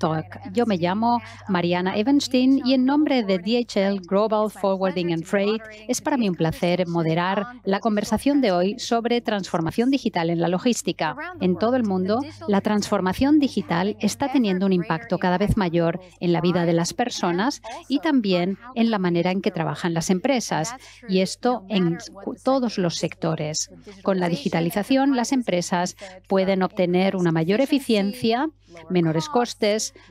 Talk. Yo me llamo Mariana Evenstein y en nombre de DHL Global Forwarding and Freight es para mí un placer moderar la conversación de hoy sobre transformación digital en la logística. En todo el mundo, la transformación digital está teniendo un impacto cada vez mayor en la vida de las personas y también en la manera en que trabajan las empresas, y esto en todos los sectores. Con la digitalización, las empresas pueden obtener una mayor eficiencia, menores costes,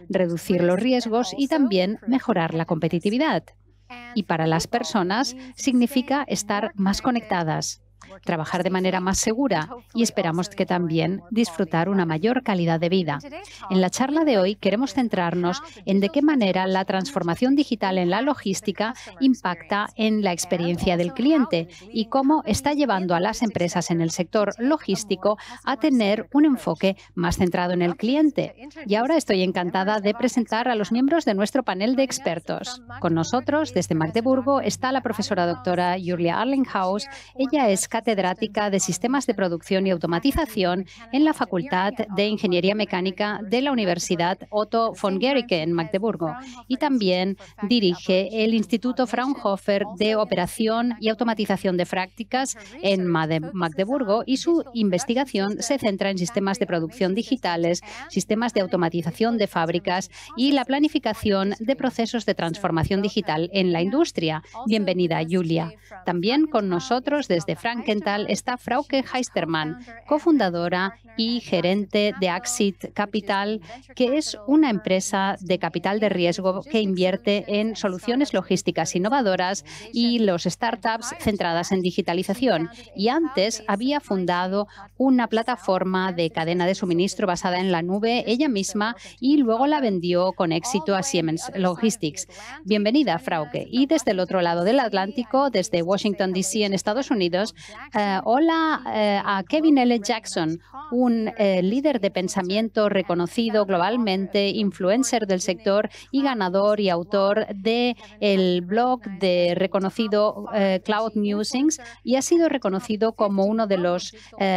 reducir los riesgos y también mejorar la competitividad. Y para las personas significa estar más conectadas, trabajar de manera más segura y esperamos que también disfrutar una mayor calidad de vida. En la charla de hoy queremos centrarnos en de qué manera la transformación digital en la logística impacta en la experiencia del cliente y cómo está llevando a las empresas en el sector logístico a tener un enfoque más centrado en el cliente. Y ahora estoy encantada de presentar a los miembros de nuestro panel de expertos. Con nosotros, desde Magdeburgo, está la profesora doctora Julia Arlinghaus. Ella es catedrática de Sistemas de Producción y Automatización en la Facultad de Ingeniería Mecánica de la Universidad Otto von Guericke en Magdeburgo y también dirige el Instituto Fraunhofer de Operación y Automatización de Prácticas en Magdeburgo y su investigación se centra en sistemas de producción digitales, sistemas de automatización de fábricas y la planificación de procesos de transformación digital en la industria. Bienvenida, Julia. También con nosotros desde Frank está Frauke Heistermann, cofundadora y gerente de Axit Capital, que es una empresa de capital de riesgo que invierte en soluciones logísticas innovadoras y los startups centradas en digitalización. Y antes había fundado una plataforma de cadena de suministro basada en la nube ella misma y luego la vendió con éxito a Siemens Logistics. Bienvenida, Frauke. Y desde el otro lado del Atlántico, desde Washington, D.C., en Estados Unidos, eh, hola eh, a Kevin L. Jackson, un eh, líder de pensamiento reconocido globalmente, influencer del sector y ganador y autor del el blog de reconocido Cloud Musings y ha sido reconocido como uno de los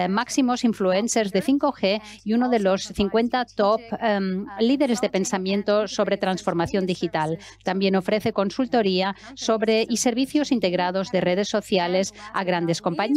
máximos influencers de 5G y uno de los 50 top em, líderes de pensamiento sobre transformación digital. También ofrece consultoría sobre y servicios integrados de redes sociales a grandes compañías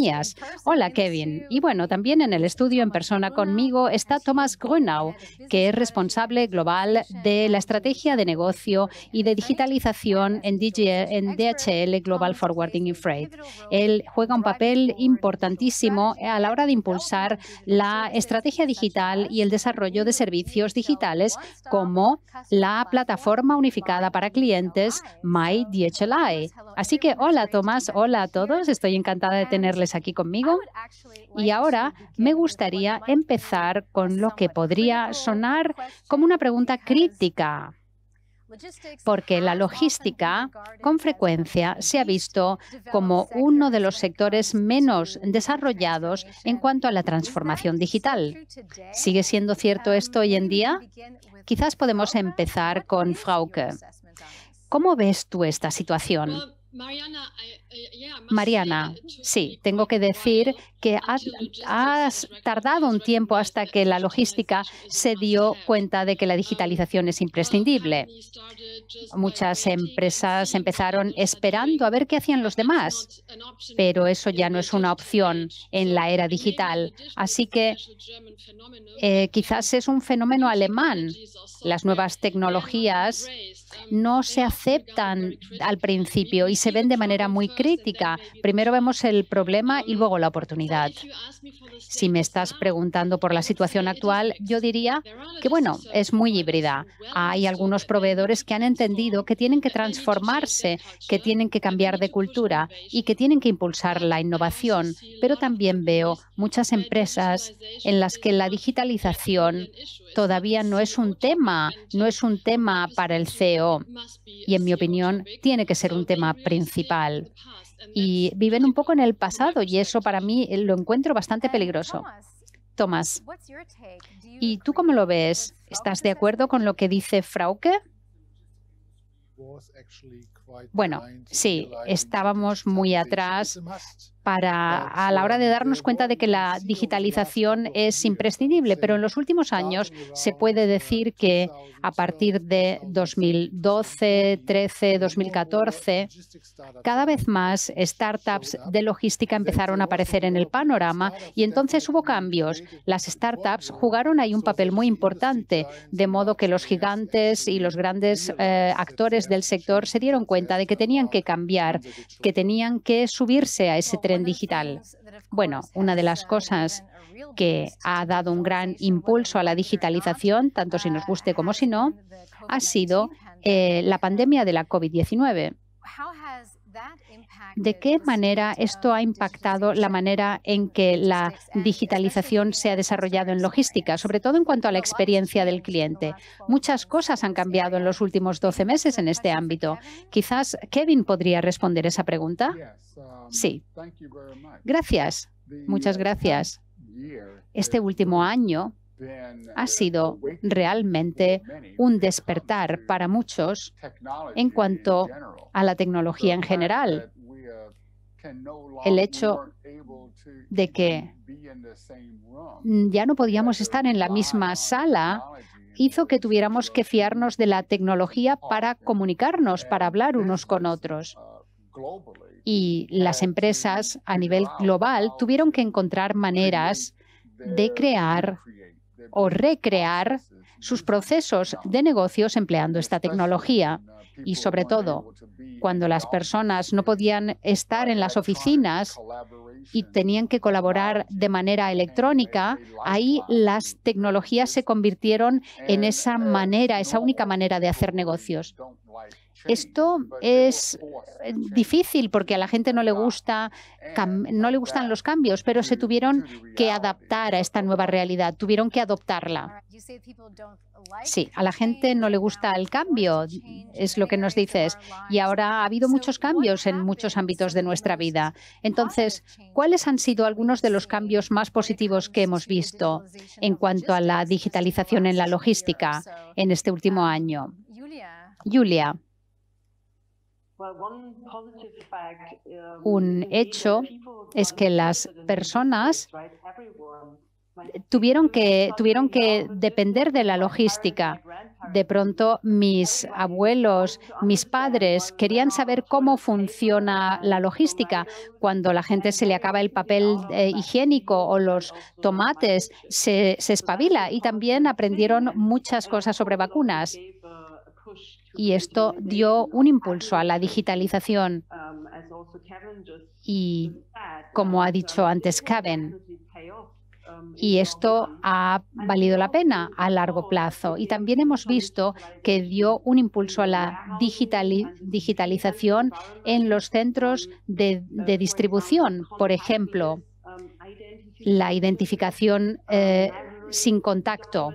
Hola, Kevin. Y bueno, también en el estudio en persona conmigo está Thomas Grunau, que es responsable global de la estrategia de negocio y de digitalización en, DHL Global Forwarding and Freight. Él juega un papel importantísimo a la hora de impulsar la estrategia digital y el desarrollo de servicios digitales como la plataforma unificada para clientes My DHLI. Así que hola Thomas. hola a todos, estoy encantada de tenerles aquí conmigo. Y ahora me gustaría empezar con lo que podría sonar como una pregunta crítica porque la logística con frecuencia se ha visto como uno de los sectores menos desarrollados en cuanto a la transformación digital. ¿Sigue siendo cierto um, esto hoy en día? Quizás podemos empezar con Frauke. ¿Cómo ves tú esta situación? Mariana, sí, tengo que decir que has, tardado un tiempo hasta que la logística se dio cuenta de que la digitalización es imprescindible. Muchas empresas empezaron esperando a ver qué hacían los demás, pero eso ya no es una opción en la era digital. Así que eh, quizás es un fenómeno alemán. Las nuevas tecnologías no se aceptan al principio y se ven de manera muy crítica Primero vemos el problema y luego la oportunidad. Si me estás preguntando por la situación actual, yo diría que, bueno, es muy híbrida. Hay algunos proveedores que han entendido que tienen que transformarse, que tienen que cambiar de cultura y que tienen que impulsar la innovación. Pero también veo muchas empresas en las que la digitalización todavía no es un tema, no es un tema para el CEO y en mi opinión tiene que ser un tema principal y viven un poco en el pasado y eso para mí eh, lo encuentro bastante peligroso. Tomás, ¿y tú cómo lo ves? ¿Estás de acuerdo con lo que dice Frauke? Bueno, sí, estábamos muy atrás para a la hora de darnos cuenta de que la digitalización es imprescindible, pero en los últimos años se puede decir que a partir de 2012, 13, 2014, cada vez más startups de logística empezaron a aparecer en el panorama y entonces hubo cambios. Las startups jugaron ahí un papel muy importante, de modo que los gigantes y los grandes eh, actores del sector se dieron cuenta de que tenían que cambiar, que tenían que subirse a ese tren digital? Bueno, una de las cosas que ha dado un gran impulso a la digitalización, tanto si nos guste como si no, ha sido eh, la pandemia de la COVID-19 de qué manera esto ha impactado la manera en que la digitalización se ha desarrollado en logística, sobre todo en cuanto a la experiencia del cliente. Muchas cosas han cambiado en los últimos 12 meses en este ámbito. Quizás Kevin podría responder esa pregunta. Sí. Gracias. Muchas gracias. Este último año ha sido realmente un despertar para muchos en cuanto a la tecnología en general el hecho de que mm, ya no podíamos estar en la misma sala hizo que tuviéramos que fiarnos de la tecnología para comunicarnos, para hablar unos con otros. Uh, y las empresas a nivel global tuvieron que encontrar maneras de crear o recrear sus procesos de negocios empleando esta tecnología. Y sobre todo, cuando las personas no podían estar en las oficinas y tenían que colaborar de manera electrónica, ahí las tecnologías se convirtieron en esa manera, esa única manera de hacer negocios. Esto es eh, difícil porque a la gente no le gusta no le gustan los cambios, pero se tuvieron que adaptar a esta nueva realidad, tuvieron que adoptarla. Sí, a la gente no le gusta el cambio, mm, es lo que nos dices. Y ahora ha habido muchos cambios en muchos ámbitos de nuestra vida. Entonces, ¿cuáles han sido algunos de los cambios más positivos que hemos visto en cuanto a la digitalización en la logística en este último um, año? Julia. Um, Un hecho es que las personas tuvieron que, tuvieron que depender de la logística. De pronto mis abuelos, mis padres querían saber cómo funciona la logística cuando la gente se le acaba el papel higiénico o los tomates, se, se espabila y también aprendieron muchas cosas sobre vacunas y esto dio un impulso a la digitalización. Y como ha dicho antes Kevin, y esto ha valido la pena a largo plazo. Y también hemos visto que dio un impulso a la digitalización en los centros de, distribución. Por ejemplo, la identificación eh, sin contacto,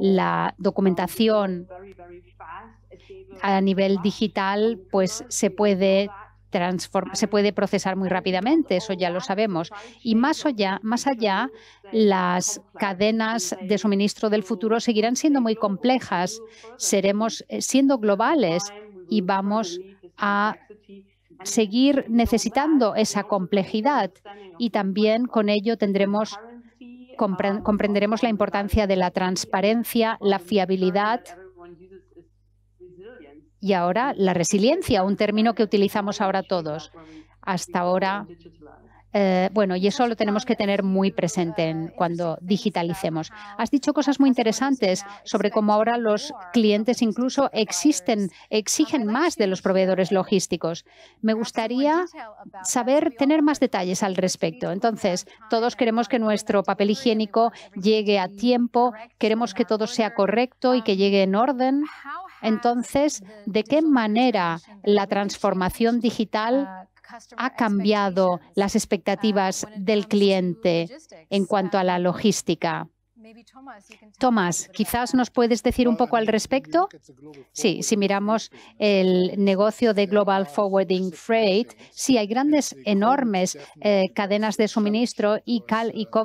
la documentación a nivel digital, pues se puede se puede procesar muy rápidamente, eso ya lo sabemos. Y más allá, más allá, las cadenas de suministro del futuro seguirán siendo muy complejas, seremos eh, siendo globales y vamos a seguir necesitando esa complejidad y también con ello tendremos comprenderemos la importancia de la transparencia, la fiabilidad y ahora la resiliencia, un término que utilizamos ahora todos. Hasta ahora, eh, bueno, y eso lo tenemos que tener muy presente cuando digitalicemos. Has dicho cosas muy interesantes sobre cómo ahora los clientes incluso existen, exigen más de los proveedores logísticos. Me gustaría saber, tener más detalles al respecto. Entonces, todos queremos que nuestro papel higiénico llegue a tiempo, queremos que todo sea correcto y que llegue en orden. Entonces, ¿de qué manera la transformación digital ha cambiado las expectativas del cliente en cuanto a la logística? Tomás, quizás nos puedes decir un poco al respecto. Sí, si miramos el negocio de Global Forwarding Freight, sí, hay grandes, enormes eh, cadenas de suministro y,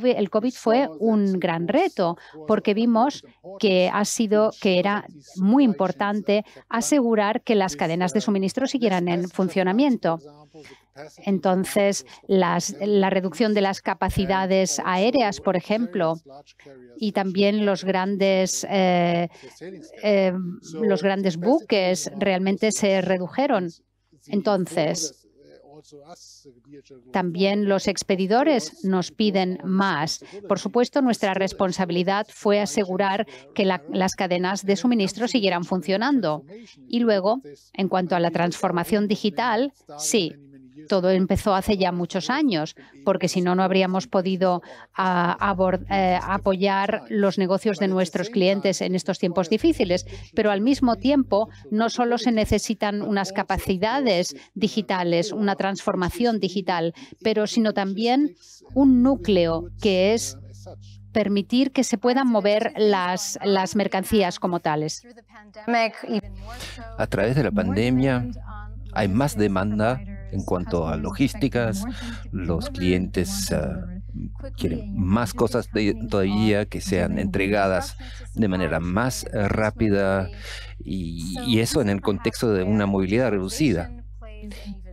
el COVID fue un gran reto porque vimos que ha sido, que era muy importante asegurar que las cadenas de suministro siguieran en funcionamiento. Entonces, la reducción de las capacidades aéreas, por ejemplo, y también los grandes, eh, eh, los grandes buques realmente se redujeron. Entonces, también los expedidores nos piden más. Por supuesto, nuestra responsabilidad fue asegurar que las cadenas de suministro siguieran funcionando. Y luego, en cuanto a la transformación digital, sí, todo empezó hace ya muchos años, porque si no, no habríamos podido ah, eh, apoyar los negocios de nuestros clientes en estos tiempos difíciles. Pero al mismo tiempo, no solo se necesitan unas capacidades digitales, una transformación digital, pero sino también un núcleo que es permitir que se puedan mover las, las mercancías como tales. A través de la pandemia hay más demanda en cuanto a logísticas, los clientes ah, quieren más cosas de, todavía que sean entregadas de manera más eh, rápida y, y eso en el contexto de una movilidad reducida.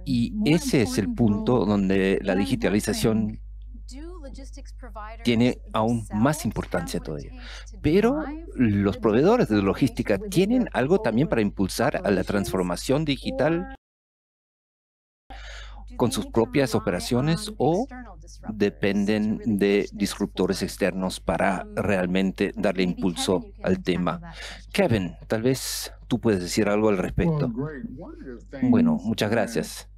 Y ese es el punto donde la digitalización tiene aún más importancia todavía. Pero los proveedores de logística tienen algo también para impulsar a la transformación digital con sus propias operaciones o dependen de disruptores externos para realmente darle impulso al tema. Kevin, tal vez tú puedes decir algo al respecto. Bueno, muchas gracias.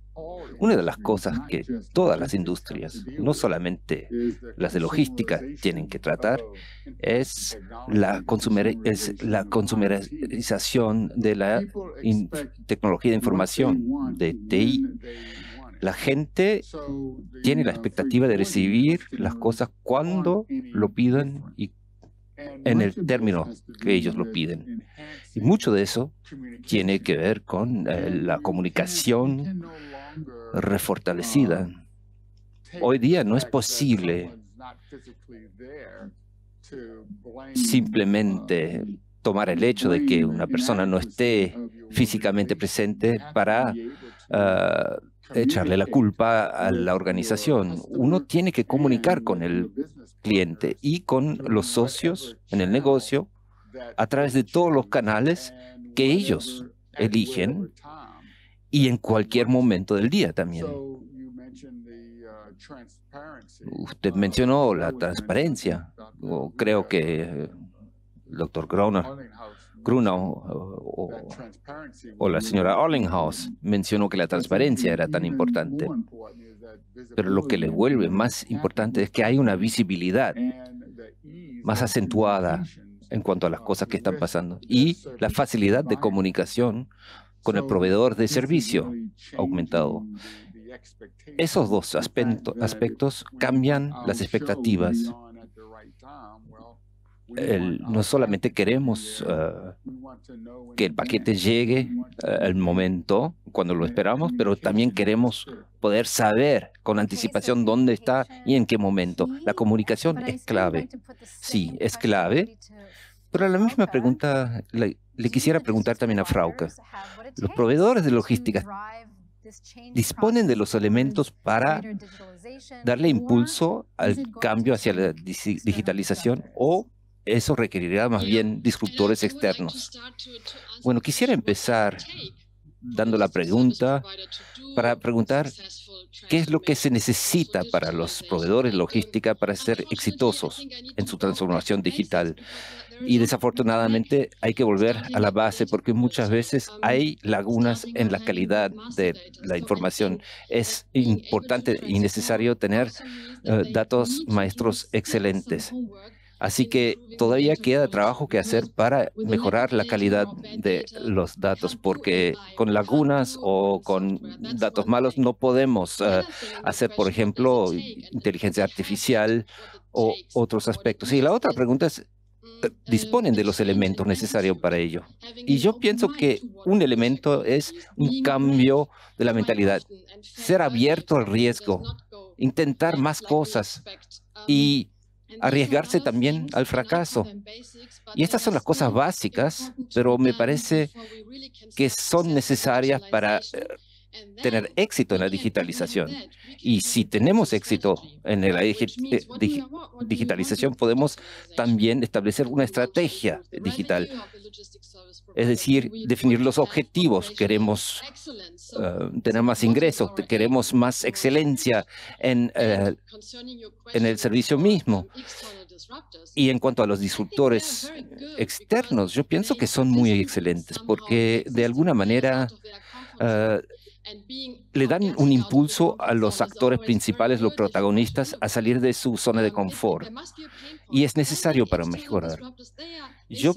Una de las cosas que todas las industrias, no solamente las de logística, tienen que tratar es la, consumer, es la consumerización de la tecnología de información, de TI. La gente tiene la expectativa de recibir las cosas cuando lo pidan y en el término que ellos lo piden. Y mucho de eso tiene que ver con eh, la comunicación refortalecida. Hoy día no es posible simplemente tomar el hecho de que una persona no esté físicamente presente para ah, echarle la culpa a la organización. Uno tiene que comunicar con el cliente y con los socios en el negocio a través de todos los canales que ellos eligen y en cualquier momento del día también. Usted mencionó la transparencia, creo que el eh, doctor Groner Grunau o, la señora Arlinghouse mencionó que la transparencia era tan importante. Pero lo que le vuelve más importante es que hay una visibilidad más acentuada en cuanto a las cosas que están pasando y la facilidad de comunicación con el proveedor de servicio aumentado. Esos dos aspectos cambian las expectativas no solamente queremos ah, que el paquete llegue ah, al momento cuando lo esperamos, pero también queremos poder saber con anticipación dónde está y en qué momento. La comunicación es clave. Sí, es clave. Pero a la misma pregunta le, le quisiera preguntar también a Frauke. Los proveedores de logística disponen de los elementos para darle impulso al cambio hacia la digitalización o eso requerirá más bien disruptores externos. Bueno, quisiera empezar dando la pregunta para preguntar qué es lo que se necesita para los proveedores logística para ser exitosos en su transformación digital. Y desafortunadamente hay que volver a la base porque muchas veces hay lagunas en la calidad de la información. Es importante y necesario tener eh, datos maestros excelentes. Así que todavía queda trabajo que hacer para mejorar la calidad de los datos, porque con lagunas o con datos malos no podemos eh, hacer, por ejemplo, inteligencia artificial o otros aspectos. Y la otra pregunta es, eh, disponen de los elementos necesarios para ello. Y yo pienso que un elemento es un cambio de la mentalidad, ser abierto al riesgo, intentar más cosas y arriesgarse también al fracaso. Y estas son las cosas básicas, pero me parece que son necesarias para eh, tener éxito en la digitalización. Y si tenemos éxito en la eh, digitalización, podemos también establecer una estrategia digital. Es decir, definir los objetivos. Queremos eh, tener más ingresos, queremos más excelencia en, eh, en el servicio mismo. Y en cuanto a los disruptores externos, yo pienso que son muy excelentes porque de alguna manera le dan un impulso a los actores principales, los protagonistas, a salir de su zona de confort. Y es necesario para mejorar. Yo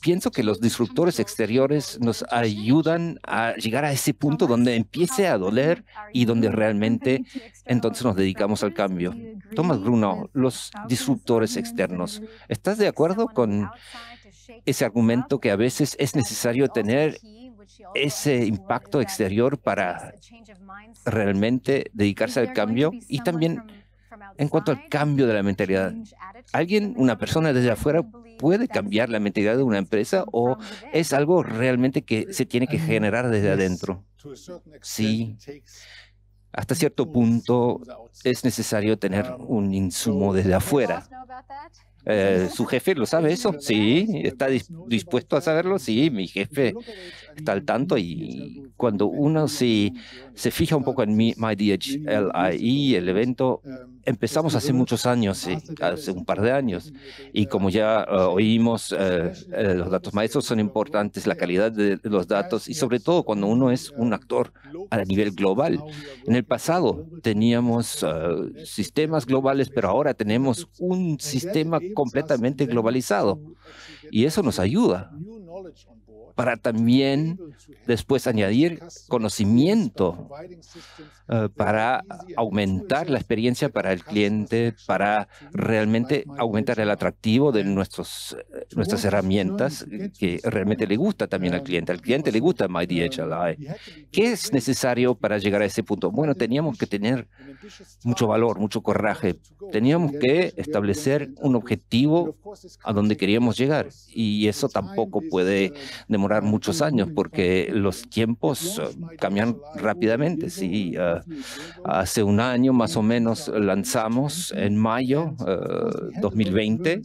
pienso que los disruptores exteriores nos ayudan a llegar a ese punto donde empiece a doler y donde realmente entonces nos dedicamos al cambio. Thomas Bruno, los disruptores externos, ¿estás de acuerdo con ese argumento que a veces es necesario tener ese impacto exterior para realmente dedicarse al cambio y también en cuanto al cambio de la mentalidad. Alguien, una persona desde afuera puede cambiar la mentalidad de una empresa o es algo realmente que se tiene que generar desde adentro. Sí. Hasta cierto punto es necesario tener un insumo desde afuera. Eh, ¿Su jefe lo sabe eso? Sí, está dispuesto a saberlo. Sí, mi jefe está al tanto y cuando uno sí se fija un poco en mi, My e, el evento, empezamos hace muchos años, hace un par de años, y como ya eh, oímos, eh, eh, los datos maestros son importantes, la calidad de los datos, y sobre todo cuando uno es un actor a nivel global. En el pasado teníamos sistemas globales, pero ahora tenemos un sistema completamente globalizado, y eso nos ayuda para también después añadir conocimiento eh, para aumentar la experiencia para el cliente, para realmente aumentar el atractivo de nuestros, eh, nuestras herramientas que realmente le gusta también al cliente. Al cliente le gusta MyDHLI. ¿Qué es necesario para llegar a ese punto? Bueno, teníamos que tener mucho valor, mucho coraje. Teníamos que establecer un objetivo a donde queríamos llegar y eso tampoco puede demostrar muchos años porque los tiempos eh, cambian rápidamente. Si eh, hace un año más o menos lanzamos en mayo 2020 eh,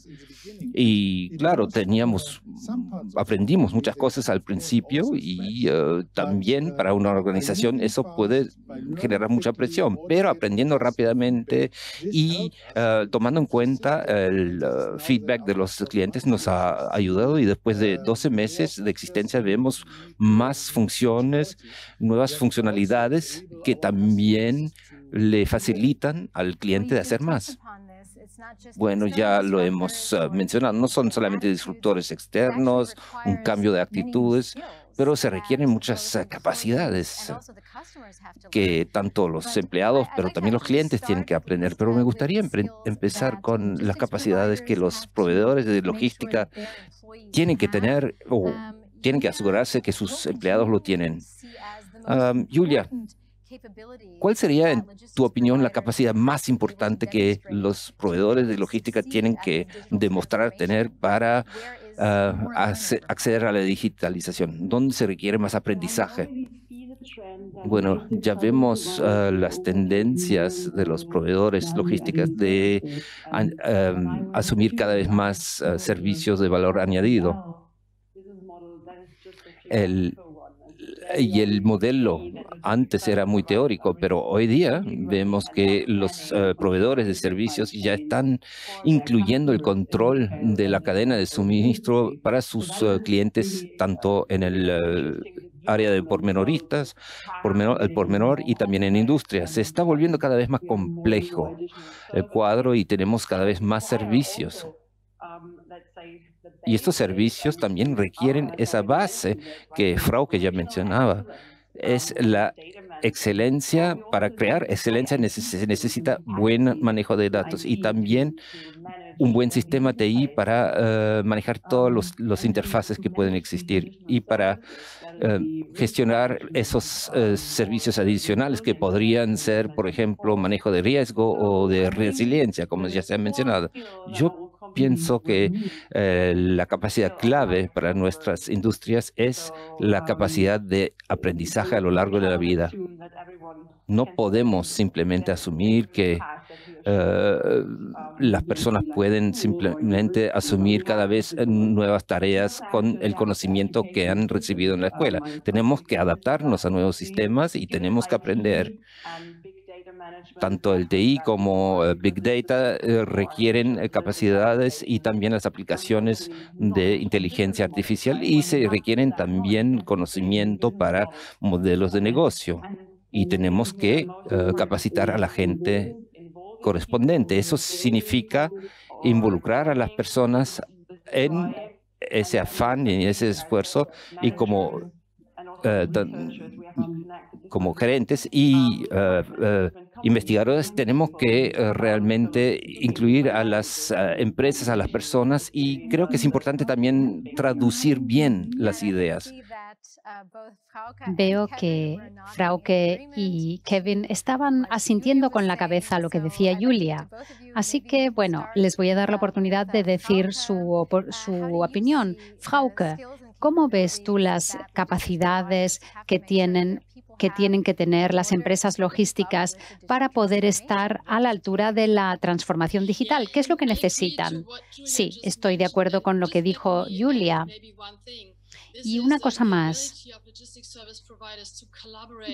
y claro, teníamos, mm, aprendimos muchas cosas al principio y eh, también para una organización eso puede generar mucha presión, pero aprendiendo rápidamente y eh, tomando en cuenta el eh, feedback de los clientes nos ha ayudado y después de 12 meses de existencia vemos más funciones, nuevas funcionalidades que también le facilitan al cliente de hacer más. Bueno, ya lo hemos ah, mencionado, no son solamente disruptores externos, un cambio de actitudes, pero se requieren muchas ah, capacidades que tanto los empleados, pero también los clientes tienen que aprender. Pero me gustaría empezar con las capacidades que los proveedores de logística tienen que tener o tienen que asegurarse que sus empleados lo tienen. Julia, ah, ¿Cuál sería, en tu opinión, la capacidad más importante que los proveedores de logística tienen que demostrar tener para ah, acceder a la digitalización? ¿Dónde se requiere más aprendizaje? Bueno, ya vemos ah, las tendencias de los proveedores logísticas de em, asumir cada vez más ah, servicios de valor añadido. El y el modelo antes era muy teórico, pero hoy día vemos que los eh, proveedores de servicios ya están incluyendo el control de la cadena de suministro para sus eh, clientes, tanto en el eh, área de pormenoristas, el pormenor y también en industria. Se está volviendo cada vez más complejo el cuadro y tenemos cada vez más servicios y estos servicios también requieren esa base que Frau, ya mencionaba, es la excelencia. Para crear excelencia se necesita buen manejo de datos y también un buen sistema TI para eh, manejar todos los, interfaces que pueden existir y para eh, gestionar esos eh, servicios adicionales que podrían ser, por ejemplo, manejo de riesgo o de resiliencia, como ya se ha mencionado. Yo pienso que eh, la capacidad clave para nuestras industrias es la capacidad de aprendizaje a lo largo de la vida. No podemos simplemente asumir que eh, las personas pueden simplemente asumir cada vez eh, nuevas tareas con el conocimiento que han recibido en la escuela. Tenemos que adaptarnos a nuevos sistemas y tenemos que aprender tanto el TI como eh, Big Data eh, requieren eh, capacidades y también las aplicaciones de inteligencia artificial y se requieren también conocimiento para modelos de negocio. Y tenemos que capacitar a la gente correspondiente. Eso significa involucrar a las personas en ese afán y ese esfuerzo y como, como gerentes y investigadores tenemos que eh, realmente incluir a las eh, empresas, a las personas, y creo que es importante también traducir bien las ideas. Veo que Frauke y Kevin estaban asintiendo con la cabeza lo que decía Julia. Así que, bueno, les voy a dar la oportunidad de decir su, su opinión. Frauke, ¿cómo ves tú las capacidades que tienen que tienen que tener las empresas logísticas para poder estar a la altura de la transformación digital. ¿Qué es lo que necesitan? Sí, estoy de acuerdo con lo que dijo Julia. Y una cosa más.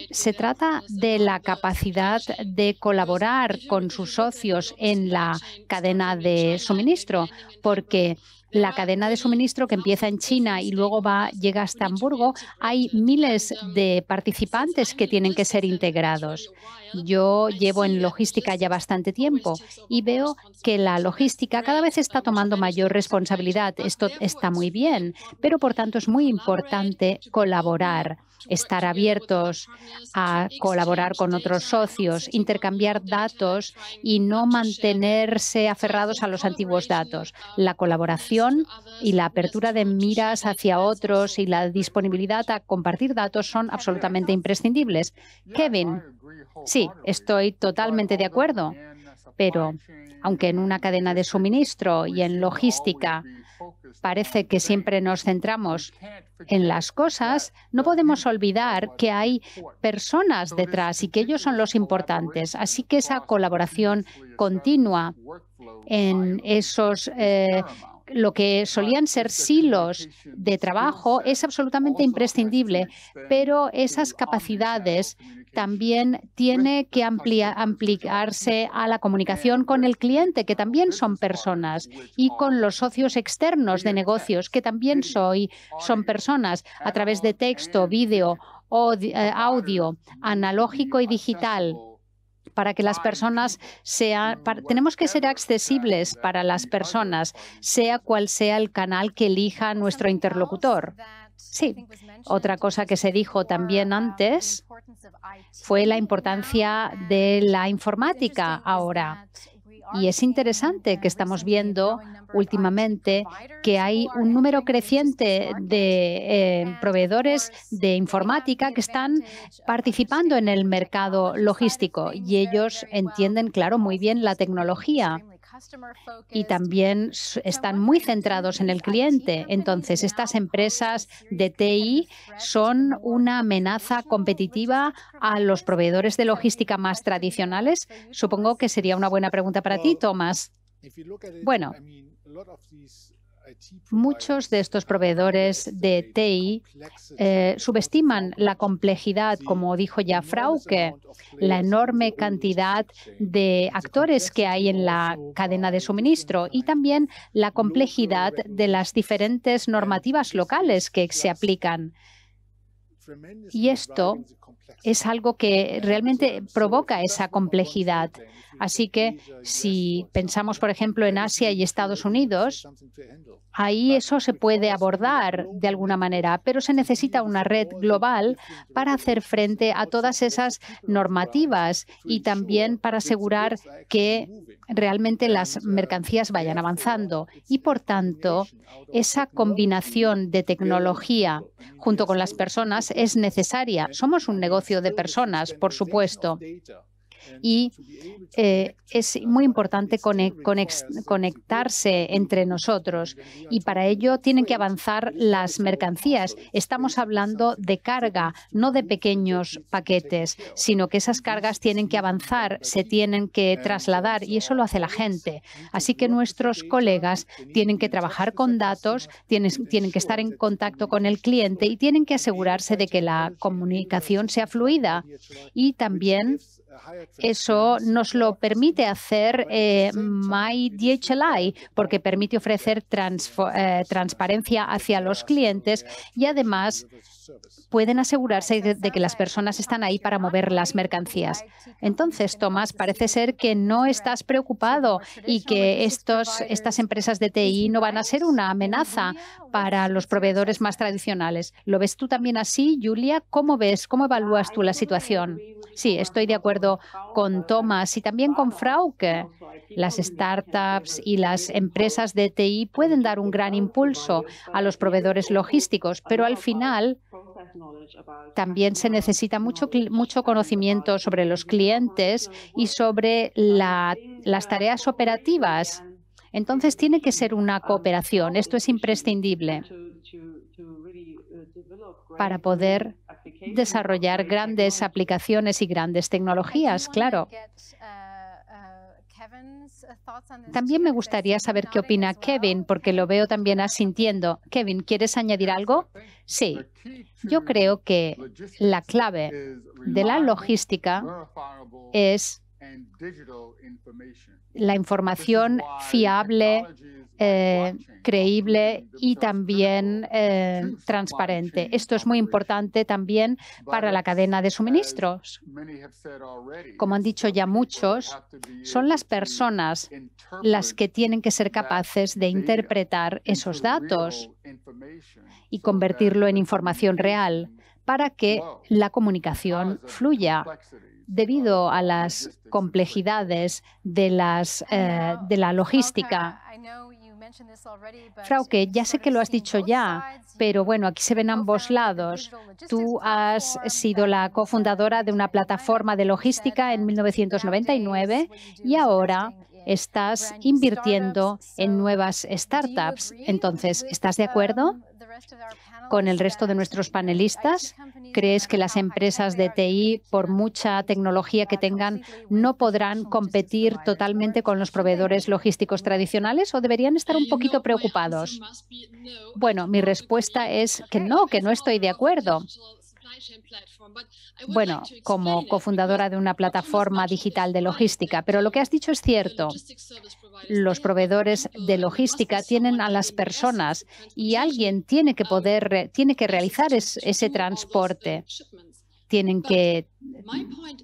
Se trata de la capacidad de colaborar con sus socios en la cadena de suministro, porque la cadena de suministro que empieza en China y luego va, llega a Hamburgo, hay miles de participantes que tienen que ser integrados. Yo llevo en logística ya bastante tiempo y veo que la logística cada vez está tomando mayor responsabilidad. Esto está muy bien, pero por tanto es muy importante colaborar estar abiertos a colaborar con otros socios, intercambiar datos y no mantenerse aferrados a los antiguos datos. La colaboración y la apertura de miras hacia otros y la disponibilidad a compartir datos son absolutamente imprescindibles. Kevin, sí, estoy totalmente de acuerdo, pero aunque en una cadena de suministro y en logística parece que siempre nos centramos en las cosas, no podemos olvidar que hay personas detrás y que ellos son los importantes. Así que esa colaboración continua en esos... Eh, lo que solían ser silos de trabajo es absolutamente imprescindible, pero esas capacidades también tiene que ampliarse a la comunicación con el cliente, que también son personas, y con los socios externos de negocios, que también soy, son personas, a través de texto, vídeo, eh, audio, analógico y digital para que las personas sean, tenemos que ser accesibles para las personas, sea cual sea el canal que elija nuestro interlocutor. Sí. Otra cosa que se dijo también um, antes fue la importancia de la informática ahora. Y es interesante que estamos viendo últimamente que hay un número creciente de eh, proveedores de informática que están participando en el mercado logístico y ellos entienden, claro, muy bien la tecnología y también están muy centrados en el cliente. Entonces, estas empresas de TI son una amenaza competitiva a los proveedores de logística más tradicionales. Supongo que sería una buena pregunta para ti, Tomás. Bueno, Muchos de estos proveedores de TI eh, subestiman la complejidad, como dijo ya Frauke, la enorme cantidad de actores que hay en la cadena de suministro y también la complejidad de las diferentes normativas locales que se aplican. Y esto es algo que realmente provoca esa complejidad. Así que si pensamos, por ejemplo, en Asia y Estados Unidos, ahí eso se puede abordar de alguna manera, pero se necesita una red global para hacer frente a todas esas normativas y también para asegurar que realmente las mercancías vayan avanzando. Y por tanto, esa combinación de tecnología junto con las personas es necesaria. Somos un negocio de personas, por supuesto y eh, es muy importante conectarse entre nosotros y para ello tienen que avanzar las mercancías. Estamos hablando de carga, no de pequeños paquetes, sino que esas cargas tienen que avanzar, se tienen que trasladar y eso lo hace la gente. Así que nuestros colegas tienen que trabajar con datos, tienen, tienen que estar en contacto con el cliente y tienen que asegurarse de que la comunicación sea fluida y también eso nos lo permite hacer eh, MyDHLI, porque permite ofrecer eh, transparencia hacia los clientes y además pueden asegurarse de que las personas están ahí para mover las mercancías. Entonces, Tomás, parece ser que no estás preocupado y que estos, estas empresas de TI no van a ser una amenaza para los proveedores más tradicionales. ¿Lo ves tú también así, Julia? ¿Cómo ves, cómo evalúas tú la situación? Sí, estoy de acuerdo con Thomas y también con Frauke. Las startups y las empresas de TI pueden dar un gran impulso a los proveedores logísticos, pero al final también se necesita mucho, mucho conocimiento sobre los clientes y sobre las tareas operativas. Entonces tiene que ser una cooperación. Esto es imprescindible para poder desarrollar grandes aplicaciones y grandes tecnologías, claro. También me gustaría saber qué opina Kevin, porque lo veo también asintiendo. Kevin, ¿quieres añadir algo? Sí. Yo creo que la clave de la logística es la información fiable, eh, creíble y también eh, transparente. Esto es muy importante también para la cadena de suministros. Como han dicho ya muchos, son las personas las que tienen que ser capaces de interpretar esos datos y convertirlo en información real para que la comunicación fluya debido a las complejidades de, eh, la logística. Frauke, ya sé que lo has dicho ya, pero bueno, aquí se ven ambos lados. Tú has sido la cofundadora de una plataforma de logística en 1999 y ahora estás invirtiendo en nuevas startups. Entonces, ¿estás de acuerdo? con el resto de nuestros panelistas? ¿Crees que las empresas de TI, por mucha tecnología que tengan, no podrán competir totalmente con los proveedores logísticos tradicionales o deberían estar un poquito preocupados? Bueno, mi respuesta es que no, que no estoy de acuerdo bueno, como cofundadora de una plataforma digital de logística, pero lo que has dicho es cierto. Los proveedores de logística tienen a las personas y alguien tiene que poder, eh, tiene que realizar ese uh, transporte tienen que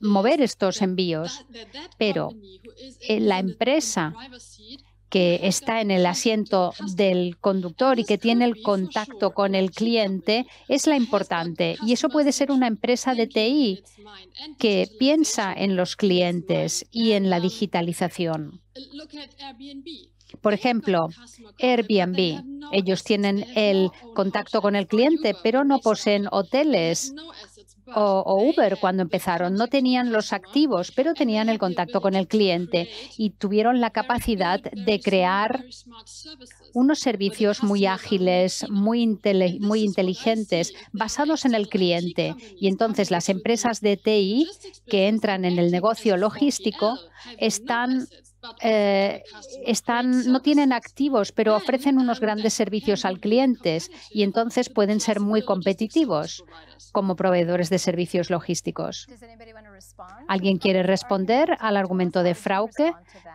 mover estos envíos. Pero eh, la empresa que está en el asiento del conductor y que tiene el contacto con el cliente es la importante. Y eso puede ser una empresa de TI que piensa en los clientes y en la digitalización. Por ejemplo, Airbnb. Ellos tienen el contacto con el cliente, pero no poseen hoteles o, Uber cuando empezaron. No tenían los activos, pero tenían el contacto con el cliente y tuvieron la capacidad de crear unos servicios muy ágiles, muy inteligentes, basados en el cliente. Y entonces las empresas de TI que entran en el negocio logístico están eh, están, no tienen activos, pero ofrecen unos grandes servicios al cliente y entonces pueden ser muy competitivos como proveedores de servicios logísticos. ¿Alguien quiere responder al argumento de Frauke?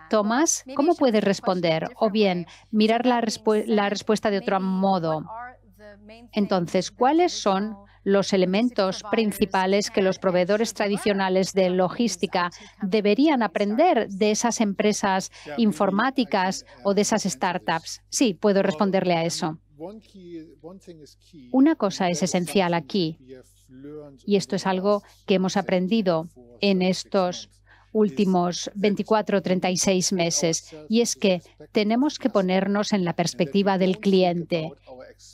Tomás, ¿cómo puedes responder? O bien, mirar la, la respuesta de otro modo. Entonces, ¿cuáles son los elementos principales que los proveedores tradicionales de logística deberían aprender de esas empresas informáticas o de esas startups? Sí, puedo responderle a eso. Una cosa es esencial aquí, y esto es algo que hemos aprendido en estos últimos 24 o 36 meses, y es que tenemos que ponernos en la perspectiva del cliente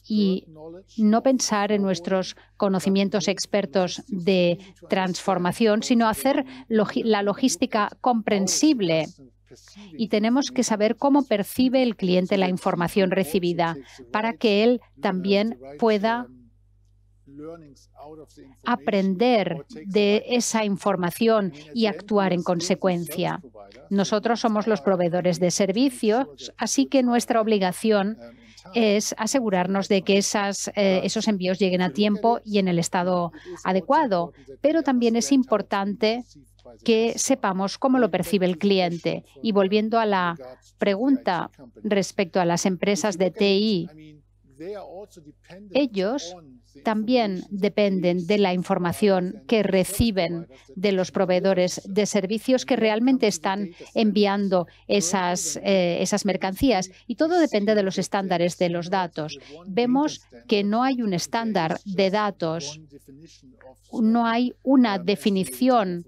y no pensar en nuestros conocimientos expertos de transformación, sino hacer la logística comprensible y tenemos que saber cómo percibe el cliente la información recibida para que él también pueda aprender de esa información y actuar en consecuencia. Nosotros somos los proveedores de servicios, así que nuestra obligación um, es asegurarnos de que eh, esos envíos lleguen a tiempo y en el estado adecuado. Pero también es importante que sepamos cómo lo percibe el cliente. Y volviendo a la pregunta respecto a las empresas de TI, ellos también dependen de la información que reciben de los proveedores de servicios que realmente están enviando esas, eh, esas mercancías. Y todo depende de los estándares de los datos. Vemos que no hay un estándar de datos, no hay una definición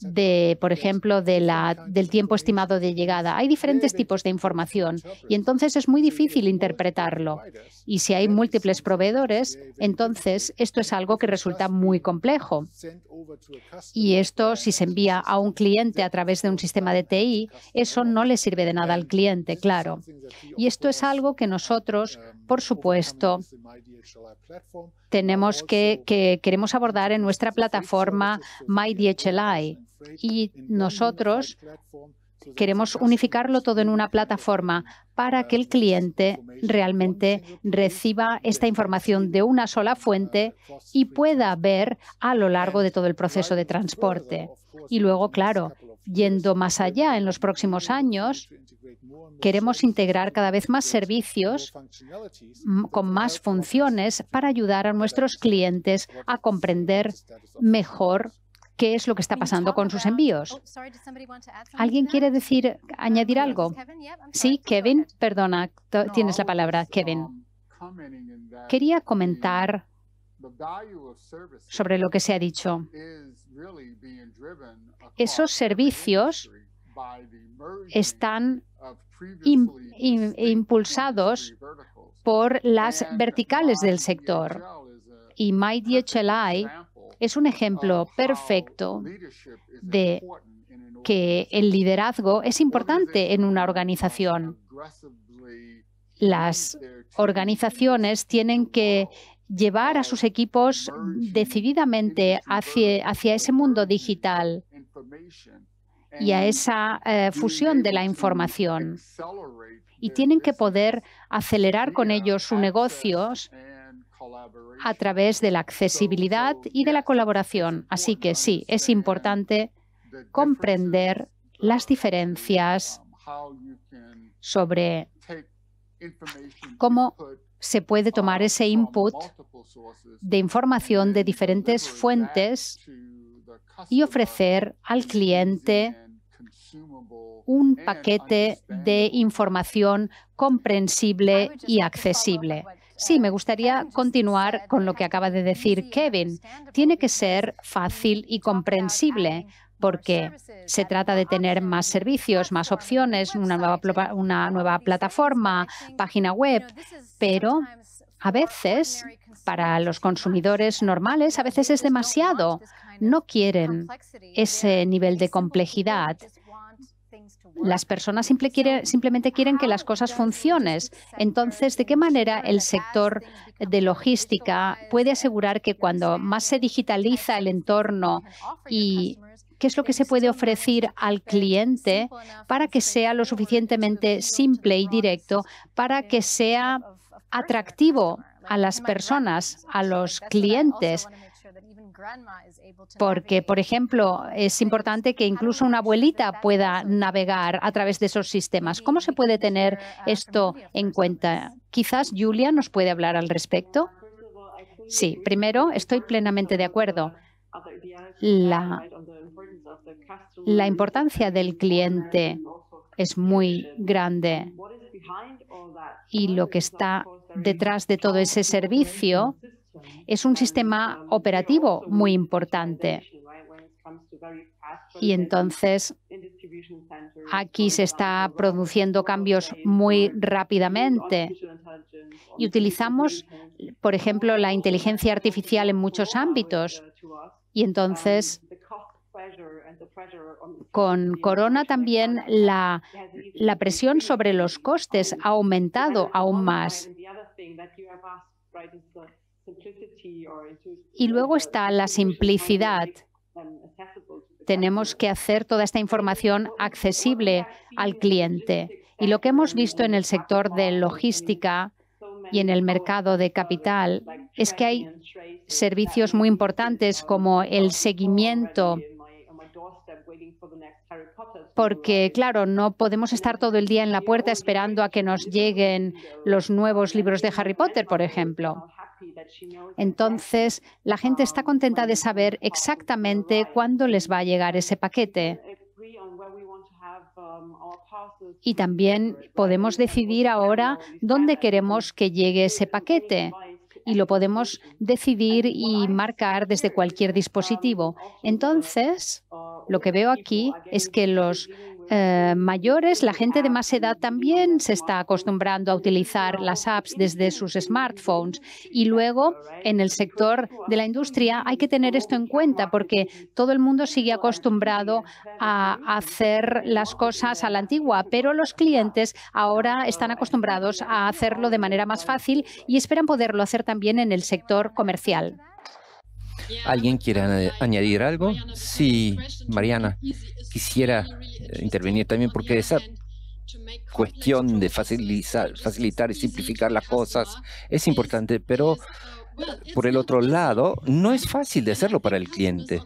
de, por ejemplo, de la, del tiempo estimado de llegada. Hay diferentes tipos de información y entonces es muy difícil interpretarlo. Y si hay múltiples proveedores, entonces entonces, esto es algo que resulta muy complejo. Y esto, si se envía a un cliente a través de un sistema de TI, eso no le sirve de nada al cliente, claro. Y esto es algo que nosotros, por supuesto, tenemos que, queremos abordar en nuestra plataforma MyDHLI. Y nosotros Queremos unificarlo todo en una plataforma para que el cliente realmente reciba esta información de una sola fuente y pueda ver a lo largo de todo el proceso de transporte. Y luego, claro, yendo más allá en los próximos años, queremos integrar cada vez más servicios con más funciones para ayudar a nuestros clientes a comprender mejor qué es lo que está pasando con sus envíos. Oh, ¿Alguien quiere decir, añadir algo? Sí, Kevin, perdona, tienes la palabra, Kevin. Quería comentar sobre lo que se ha dicho. Esos servicios están impulsados por las verticales del sector. Y My DHLI es un ejemplo perfecto de que el liderazgo es importante en una organización. Las organizaciones tienen que llevar a sus equipos decididamente hacia, ese mundo digital y a esa eh, fusión de la información. Y tienen que poder acelerar con ellos sus negocios a través de la accesibilidad y de la colaboración. Así que sí, es importante comprender las diferencias sobre cómo se puede tomar ese input de información de diferentes fuentes y ofrecer al cliente un paquete de información comprensible y accesible. Sí, me gustaría continuar con lo que acaba de decir Kevin. Tiene que ser fácil y comprensible porque se trata de tener más servicios, más opciones, una nueva, una nueva plataforma, página web, pero a veces, para los consumidores normales, a veces es demasiado. No quieren ese nivel de complejidad las personas simplemente quieren que las cosas funcionen. Entonces, ¿de qué manera el sector de logística puede asegurar que cuando más se digitaliza el entorno y qué es lo que se puede ofrecer al cliente para que sea lo suficientemente simple y directo, para que sea atractivo a las personas, a los clientes? Porque, por ejemplo, es importante que incluso una abuelita pueda navegar a través de esos sistemas. ¿Cómo se puede tener esto en cuenta? Quizás Julia nos puede hablar al respecto. Sí, primero, estoy plenamente de acuerdo. La, la importancia del cliente es muy grande y lo que está detrás de todo ese servicio es un sistema operativo muy importante. Y entonces aquí se está produciendo cambios muy rápidamente. Y utilizamos, por ejemplo, la inteligencia artificial en muchos ámbitos. Y entonces con Corona también la, la presión sobre los costes ha aumentado aún más. Y luego está la simplicidad. Tenemos que hacer toda esta información accesible al cliente. Y lo que hemos visto en el sector de logística y en el mercado de capital es que hay servicios muy importantes como el seguimiento porque, claro, no podemos estar todo el día en la puerta esperando a que nos lleguen los nuevos libros de Harry Potter, por ejemplo. Entonces, la gente está contenta de saber exactamente cuándo les va a llegar ese paquete. Um, y también podemos decidir ahora dónde queremos que llegue ese paquete y lo podemos decidir y marcar desde cualquier um, dispositivo. Entonces, uh, lo que veo aquí es que los eh, mayores, la gente de más edad también se está acostumbrando a utilizar las apps desde sus smartphones. Y luego, en el sector de la industria, hay que tener esto en cuenta porque todo el mundo sigue acostumbrado a hacer las cosas a la antigua, pero los clientes ahora están acostumbrados a hacerlo de manera más fácil y esperan poderlo hacer también en el sector comercial. ¿Alguien quiere añadir algo? Sí, Mariana, quisiera eh, intervenir también porque esa cuestión de facilitar, facilitar y simplificar las cosas es importante, pero por el otro lado, no es fácil de hacerlo para el cliente,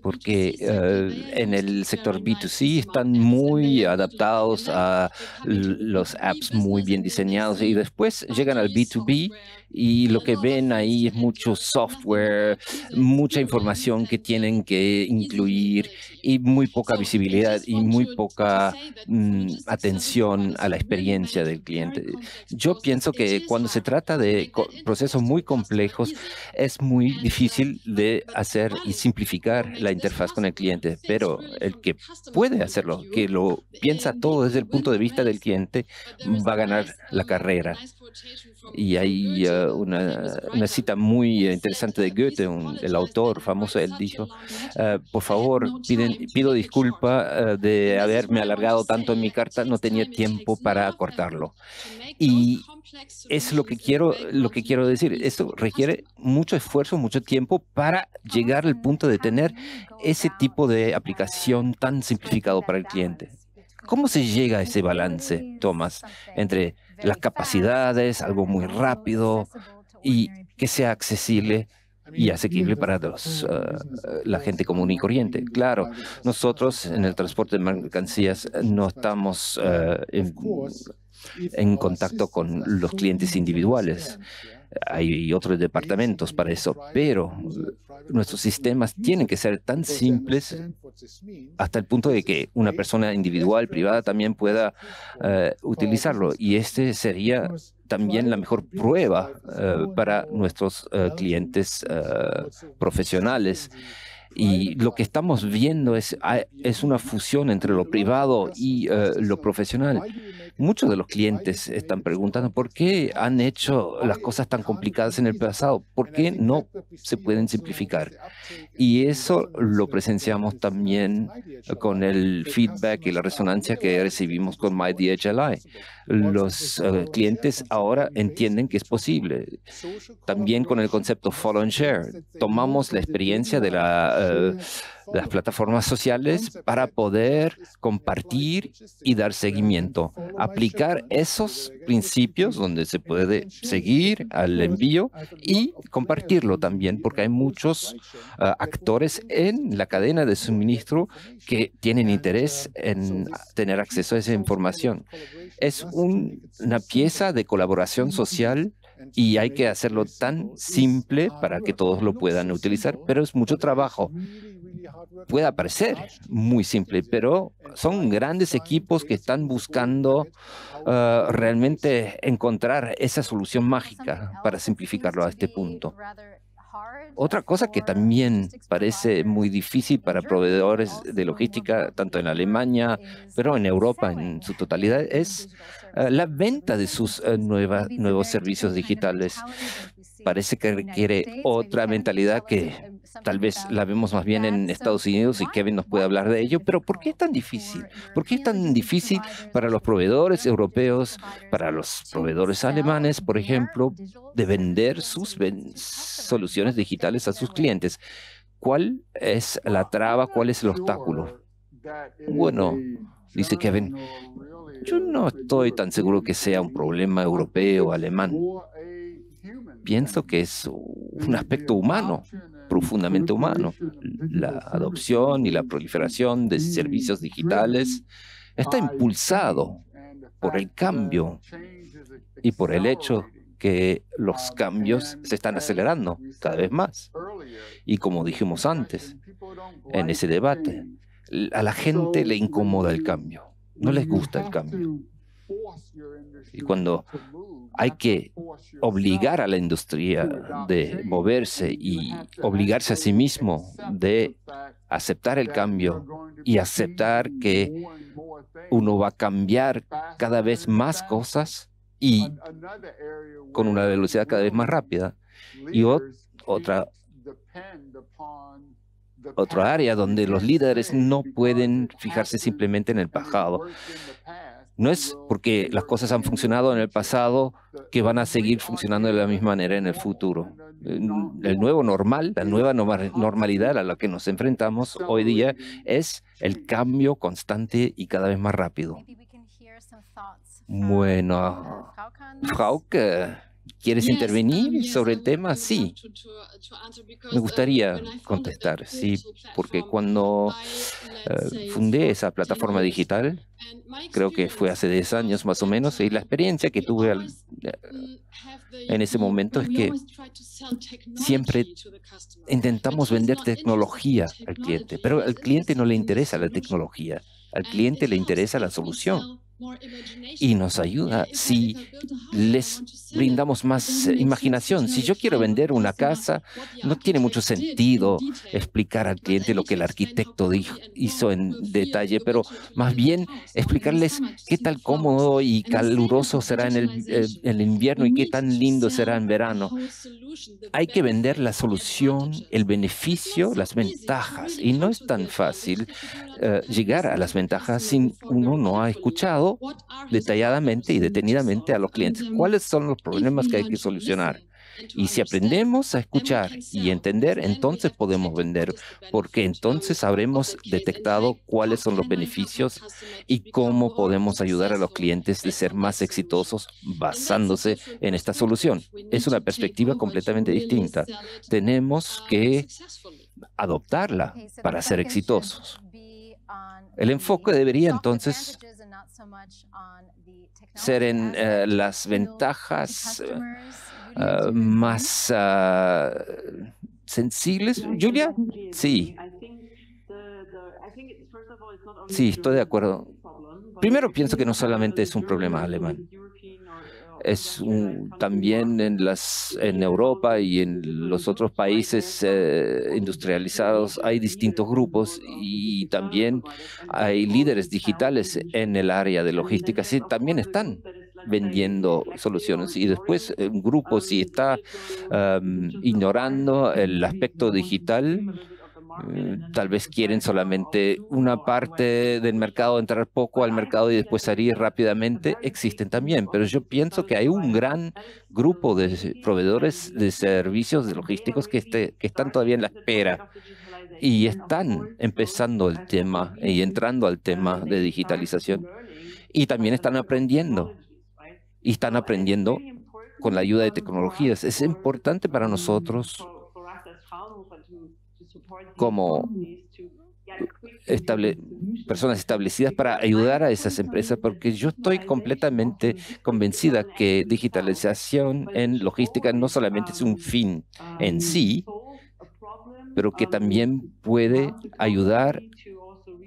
porque eh, en el sector B2C están muy adaptados a los apps muy bien diseñados y después llegan al B2B y lo que ven ahí es mucho software, mucha información que tienen que incluir y muy poca visibilidad y muy poca mm, atención a la experiencia del cliente. Yo pienso que cuando se trata de procesos muy complejos es muy difícil de hacer y simplificar la interfaz con el cliente, pero el que puede hacerlo, que lo piensa todo desde el punto de vista del cliente, va a ganar la carrera. Y hay una, cita muy interesante de Goethe, el autor famoso, él dijo, eh, por favor, pido disculpa eh, de haberme alargado tanto en mi carta, no tenía tiempo para acortarlo. Y es lo que quiero, lo que quiero decir, esto requiere mucho esfuerzo, mucho tiempo para llegar al punto de tener ese tipo de aplicación tan simplificado para el cliente. ¿Cómo se llega a ese balance, Thomas, entre las capacidades, algo muy rápido y que sea accesible y asequible para eh, eh, la gente común y corriente. Claro, nosotros en el transporte de mercancías eh, no estamos en contacto con los clientes individuales hay otros departamentos para eso, pero nuestros sistemas tienen que ser tan simples hasta el punto de que una persona individual, privada, también pueda eh, utilizarlo. Y este sería también la mejor prueba eh, para nuestros eh, clientes profesionales. Y lo que estamos viendo es, ah, es una fusión entre lo privado y eh, lo profesional. Muchos de los clientes están preguntando por qué han hecho las cosas tan complicadas en el pasado, por qué no se pueden simplificar. Y eso lo presenciamos también con el feedback y la resonancia que recibimos con MyDHLI. Los eh, clientes ahora entienden que es posible. También con el concepto follow and share. Tomamos la experiencia de la eh, las plataformas sociales para poder compartir y dar seguimiento. Aplicar esos principios donde se puede seguir al envío y compartirlo también, porque hay muchos ah, actores en la cadena de suministro que tienen interés en tener acceso a esa información. Es una pieza de colaboración social y hay que hacerlo tan simple para que todos lo puedan utilizar, pero es mucho trabajo. Puede parecer muy simple, pero son grandes equipos que están buscando uh, realmente encontrar esa solución mágica para simplificarlo a este punto. Otra cosa que también parece muy difícil para proveedores de logística, tanto en Alemania, pero en Europa en su totalidad, es eh, la venta de sus eh, nuevos servicios digitales. Parece que requiere otra mentalidad que Tal vez la vemos más bien en Estados Unidos y Kevin nos puede hablar de ello, pero ¿por qué es tan difícil? ¿Por qué es tan difícil para los proveedores europeos, para los proveedores alemanes, por ejemplo, de vender sus soluciones digitales a sus clientes? ¿Cuál es la traba? ¿Cuál es el obstáculo? Bueno, dice Kevin, yo no estoy tan seguro que sea un problema europeo o alemán. Pienso que es un aspecto humano, profundamente humano. La adopción y la proliferación de mm, servicios digitales está impulsado por el cambio y por el hecho que los um, cambios se están acelerando cada vez más. Y como dijimos antes, en ese debate, a la gente le incomoda el cambio, no les gusta el cambio. Y cuando hay que obligar a la industria de moverse y obligarse a sí mismo de aceptar el cambio y aceptar que uno va a cambiar cada vez más cosas y con una velocidad cada vez más rápida. Y otra, otra área donde los líderes no pueden fijarse simplemente en el pasado no es porque las cosas han funcionado en el pasado que van a seguir funcionando de la misma manera en el futuro. El nuevo normal, la nueva normalidad a la que nos enfrentamos hoy día es el cambio constante y cada vez más rápido. Bueno, Frauke, ¿Quieres intervenir um, sobre el um, tema? Sí. Uh, Me uh, gustaría contestar, sí, porque cuando eh, fundé esa plataforma digital, creo que fue hace 10 años más o menos, y la experiencia que tuve eh, mm, en ese momento es que siempre intentamos vender tecnología al cliente, pero al cliente no le interesa la tecnología, al cliente le interesa la solución y nos ayuda si les brindamos más eh, imaginación. Si yo quiero vender una casa, no tiene mucho sentido explicar al cliente lo que el arquitecto dijo, hizo en detalle, pero más bien explicarles qué tan cómodo y caluroso será en el, eh, invierno y qué tan lindo será en verano. Hay que vender la solución, el beneficio, eh, las ventajas. Y no es tan fácil llegar a las ventajas si uno no ha escuchado detalladamente y detenidamente a los clientes cuáles son los problemas que hay que solucionar. Y si aprendemos a escuchar y entender, entonces podemos vender, porque entonces habremos detectado cuáles son los beneficios y cómo podemos ayudar a los clientes de ser más exitosos basándose en esta solución. Es una perspectiva completamente distinta. Tenemos um, que adoptarla para ser exitosos. El enfoque debería entonces ser en eh, las ventajas eh, ah, más ah, sensibles, Julia? Sí. Sí, estoy de acuerdo. Primero pienso que no solamente es un problema alemán es un, también en, las, en Europa y en los otros países eh, industrializados hay distintos grupos y también hay líderes digitales en el área de logística, sí, también están vendiendo soluciones. Y después eh, un grupo si está ignorando el aspecto digital, eh, tal vez quieren solamente una parte del mercado, entrar poco al mercado y después salir rápidamente, existen también. Pero yo pienso que hay un gran grupo de proveedores de servicios de logísticos que, este, que están todavía en la espera y están empezando el tema y entrando al tema de digitalización. Y también están aprendiendo. Y están aprendiendo con la ayuda de tecnologías. Es importante para nosotros como personas establecidas para ayudar a esas empresas, porque yo estoy completamente convencida que digitalización en logística no solamente es un fin en sí, pero que también puede ayudar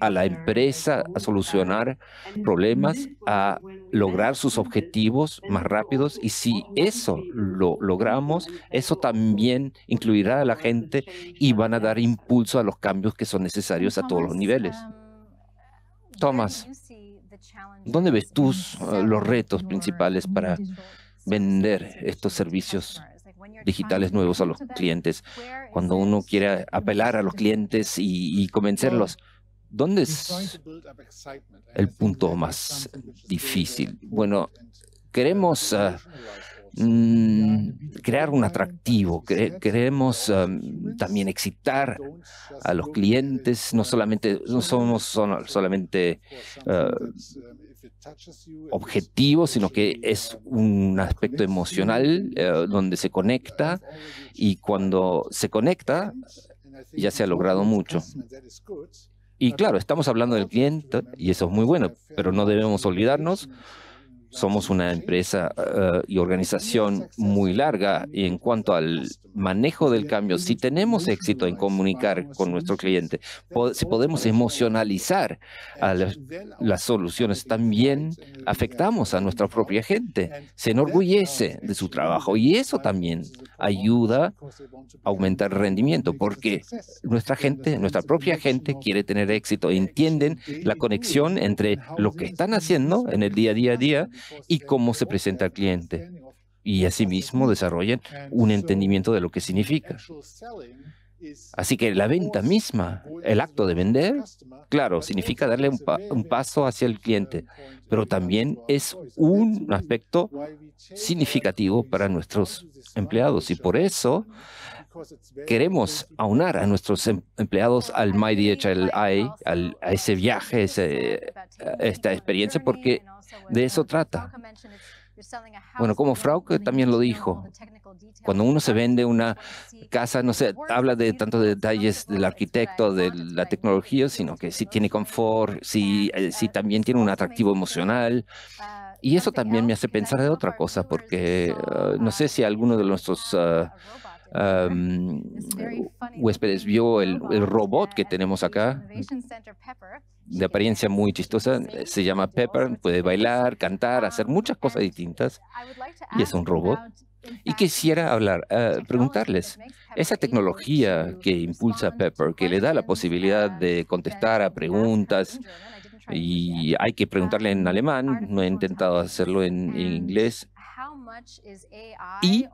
a la empresa a solucionar problemas, a lograr sus objetivos más rápidos. Y si eso lo logramos, eso también incluirá a la gente y van a dar impulso a los cambios que son necesarios a todos los niveles. Tomás, ¿dónde ves tú eh, los retos principales para vender estos servicios digitales nuevos a los clientes? Cuando uno quiere apelar a los clientes y, y convencerlos, ¿Dónde es el punto más difícil? Bueno, queremos ah, mm, crear un atractivo, queremos ah, también excitar a los clientes, no solamente, no somos solamente objetivos, um, objetivo, sino que uh, es un aspecto emocional eh, donde se conecta y cuando se conecta ya se ha logrado mucho. Y claro, estamos hablando del cliente y eso es muy bueno, pero no debemos olvidarnos somos una empresa eh, y organización muy larga y en cuanto al manejo del cambio, si tenemos éxito en comunicar con nuestro cliente, si podemos emocionalizar las soluciones, también afectamos a nuestra propia gente, se enorgullece de su trabajo y eso también ayuda a aumentar el rendimiento porque nuestra gente, nuestra propia gente quiere tener éxito, entienden la conexión entre lo que están haciendo en el día a día a día y cómo se presenta al cliente. Y asimismo desarrollan un entendimiento de lo que significa. Así que la venta misma, el acto de vender, claro, significa darle un, paso hacia el cliente, pero también es un aspecto significativo para nuestros empleados. Y por eso queremos aunar a nuestros em, empleados al MyDHLI, a ese viaje, a esta experiencia, porque de eso trata. Bueno, como Frau también lo dijo, cuando uno se vende una casa, no se habla de tantos detalles del arquitecto, de la tecnología, sino que si tiene confort, si, si eh, también tiene un atractivo emocional. Uh, y eso también me hace pensar de otra cosa, porque uh, no sé uh, si alguno de nuestros um, huéspedes vio el, robot que tenemos acá, de apariencia muy chistosa. Eh, se llama Pepper, puede bailar, cantar, hacer um, muchas cosas distintas. Y es un robot. Y quisiera hablar, eh, preguntarles, esa tecnología que impulsa Pepper, que le da la posibilidad uh, de contestar a preguntas, y hay que preguntarle en um, alemán, no he intentado hacerlo en inglés, y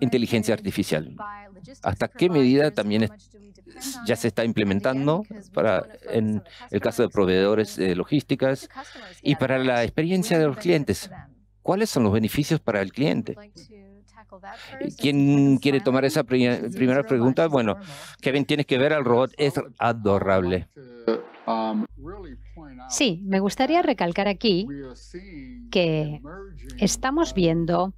inteligencia artificial. ¿Hasta qué medida también ya se está implementando para, en el caso de proveedores de logísticas y para la experiencia de los clientes? ¿Cuáles son los beneficios para el cliente? ¿Quién quiere tomar esa primera pregunta? Bueno, Kevin, tienes que ver al robot, es adorable. Um, Sí, me gustaría recalcar aquí que estamos viendo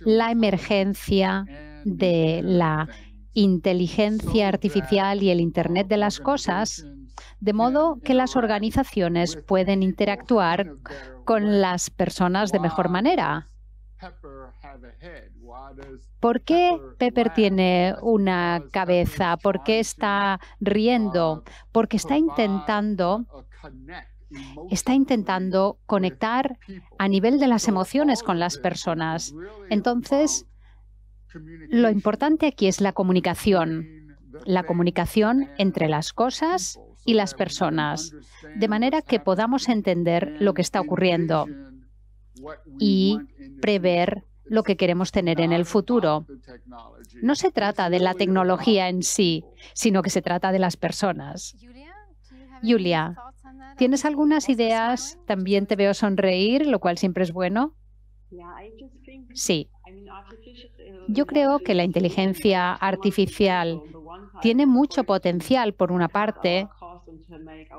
la emergencia de la inteligencia artificial y el Internet de las Cosas, de modo que las organizaciones pueden interactuar con las personas de mejor manera. ¿Por qué Pepper tiene una cabeza? ¿Por qué está riendo? Porque está intentando Está intentando conectar a nivel de las emociones con las personas. Entonces, lo importante aquí es la comunicación, la comunicación entre las cosas y las personas, de manera que podamos entender lo que está ocurriendo y prever lo que queremos tener en el futuro. No se trata de la tecnología en sí, sino que se trata de las personas. Julia, ¿Tienes algunas ideas? También te veo sonreír, lo cual siempre es bueno. Sí. Yo creo que la inteligencia artificial tiene mucho potencial, por una parte,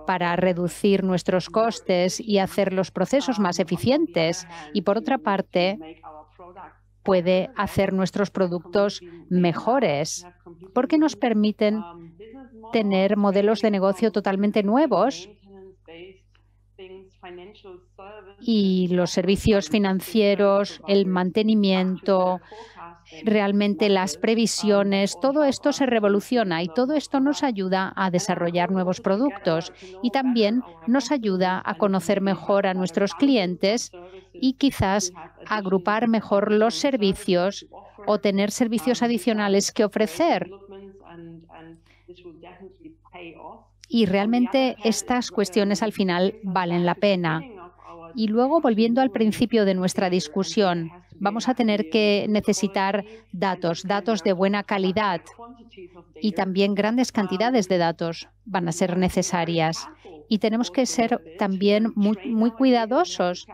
para reducir nuestros costes y hacer los procesos más eficientes, y por otra parte, puede hacer nuestros productos mejores, porque nos permiten tener modelos de negocio totalmente nuevos y los servicios financieros, el mantenimiento, realmente las previsiones, todo esto se revoluciona y todo esto nos ayuda a desarrollar nuevos productos y también nos ayuda a conocer mejor a nuestros clientes y quizás agrupar mejor los servicios o tener servicios um, adicionales que ofrecer. Y realmente estas cuestiones al final valen la pena. Y luego, volviendo al principio de nuestra discusión, vamos a tener que necesitar datos, datos de buena calidad y también grandes cantidades de datos van a ser necesarias. Y tenemos que ser también muy, cuidadosos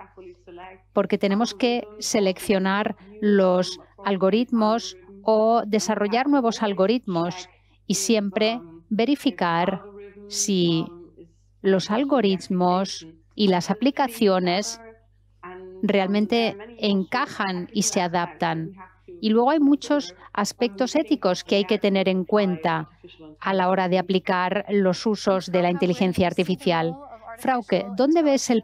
porque tenemos que seleccionar los algoritmos o desarrollar nuevos algoritmos y siempre verificar si los algoritmos y las aplicaciones realmente encajan y se adaptan. Y luego hay muchos aspectos éticos que hay que tener en cuenta a la hora de aplicar los usos de la inteligencia artificial. Frauke, ¿dónde ves el,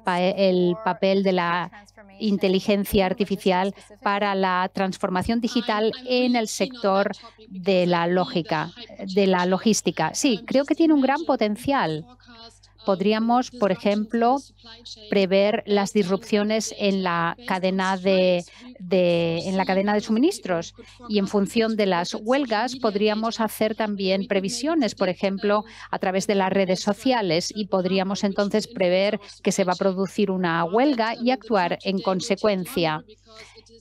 papel de la inteligencia artificial para la transformación digital en el sector de la lógica, de la logística. Sí, creo que tiene un gran potencial podríamos, por ejemplo, prever las disrupciones en la cadena de, en la cadena de suministros y en función de las huelgas podríamos hacer también previsiones, por ejemplo, a través de las redes sociales y podríamos entonces prever que se va a producir una huelga y actuar en consecuencia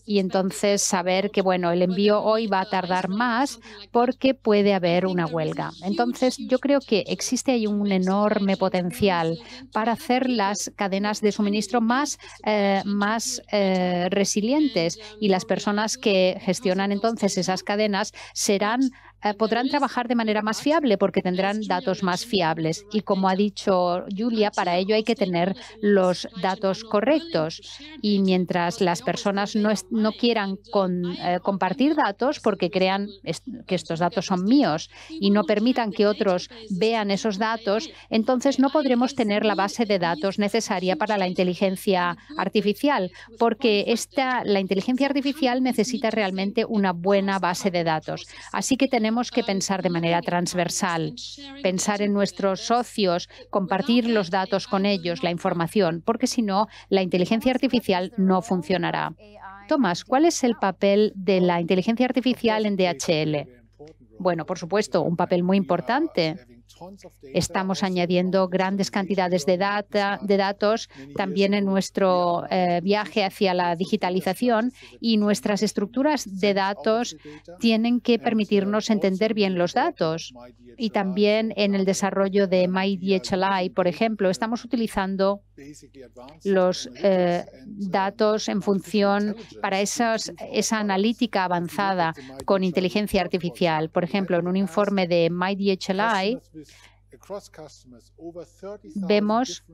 y entonces saber que bueno, el envío hoy va a tardar más porque puede haber una huelga. Entonces, yo creo que existe ahí un enorme potencial para hacer las cadenas de suministro más, eh, más eh, resilientes y las personas que gestionan entonces esas cadenas serán eh, podrán trabajar de manera más fiable porque tendrán datos más fiables. Y como ha dicho Julia, para ello hay que tener los datos correctos. Y mientras las personas no, no quieran eh, compartir datos porque crean que estos datos son míos y no permitan que otros vean esos datos, entonces no podremos tener la base de datos necesaria para la inteligencia artificial, porque esta, la inteligencia artificial necesita realmente una buena base de datos. Así que tenemos que pensar de manera transversal, pensar en nuestros socios, compartir los datos con ellos, la información, porque si no, la inteligencia artificial no funcionará. Tomás, ¿cuál es el papel de la inteligencia artificial en DHL? Bueno, por supuesto, un papel muy importante. Estamos añadiendo grandes cantidades de, data, de datos también en nuestro eh, viaje hacia la digitalización y nuestras estructuras de datos tienen que uh, permitirnos entender bien los datos. Y también en el desarrollo de MyDHLI, por ejemplo, estamos utilizando los eh, um, datos en función para esas, esa analítica avanzada con inteligencia artificial. Por ejemplo, en un informe de MyDHLI vemos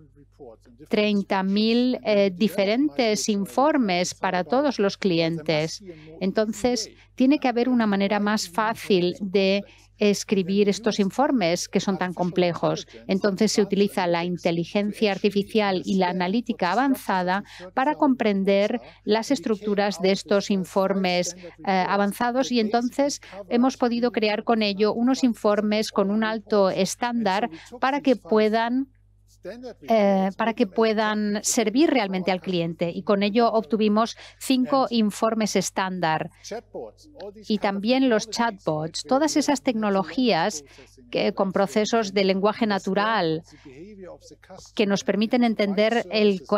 30.000 eh, diferentes informes para todos los clientes. Entonces, tiene que haber una manera más fácil de escribir estos informes que son tan complejos. Entonces se utiliza la inteligencia artificial y la analítica avanzada para comprender las estructuras de estos informes eh, avanzados y entonces hemos podido crear con ello unos informes con un alto estándar para que puedan eh, para que puedan servir realmente al cliente. Y con ello obtuvimos cinco informes estándar y también los chatbots, todas esas tecnologías que, con procesos de lenguaje natural que nos permiten entender